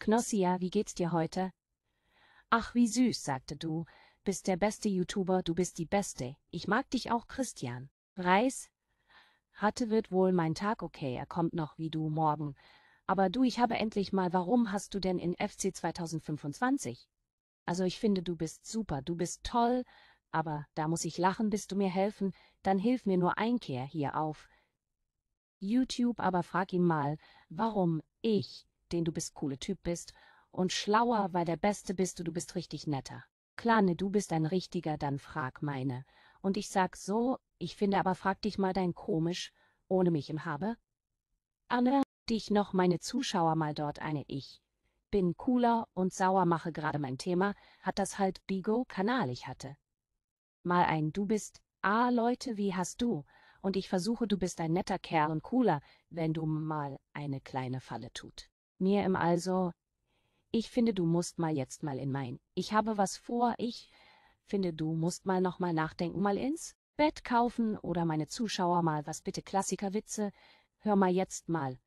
Knossia, wie geht's dir heute? Ach, wie süß, sagte du. Bist der beste YouTuber, du bist die Beste. Ich mag dich auch, Christian. Reis? Hatte wird wohl mein Tag okay, er kommt noch wie du morgen. Aber du, ich habe endlich mal, warum hast du denn in FC 2025? Also ich finde, du bist super, du bist toll, aber da muss ich lachen, bis du mir helfen, dann hilf mir nur Einkehr hier auf. YouTube aber frag ihn mal, warum ich, den du bist coole Typ bist, und schlauer, weil der Beste bist du, du bist richtig netter. Klar, ne, du bist ein richtiger, dann frag meine. Und ich sag so, ich finde aber frag dich mal dein komisch, ohne mich im Habe. Anne, dich noch meine Zuschauer mal dort eine ich. Bin cooler und sauer mache gerade mein Thema, hat das halt Bigo-Kanal ich hatte mal ein Du bist, ah Leute, wie hast du? Und ich versuche, du bist ein netter Kerl und cooler, wenn du mal eine kleine Falle tut. Mir im also, ich finde, du musst mal jetzt mal in mein, ich habe was vor, ich finde, du musst mal nochmal nachdenken, mal ins Bett kaufen oder meine Zuschauer mal was bitte Klassikerwitze, hör mal jetzt mal.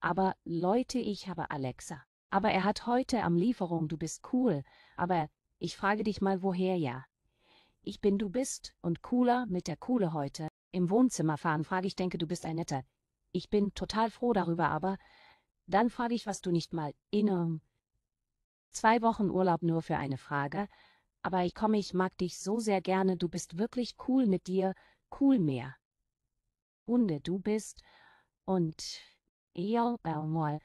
Aber Leute, ich habe Alexa. Aber er hat heute am Lieferung, du bist cool, aber ich frage dich mal woher ja. Ich bin du bist und cooler mit der Kohle heute. Im Wohnzimmer fahren frage ich denke du bist ein netter. Ich bin total froh darüber, aber dann frage ich was du nicht mal inne. Ähm, zwei Wochen Urlaub nur für eine Frage, aber ich komme ich mag dich so sehr gerne, du bist wirklich cool mit dir, cool mehr. Hunde du bist und ja, mal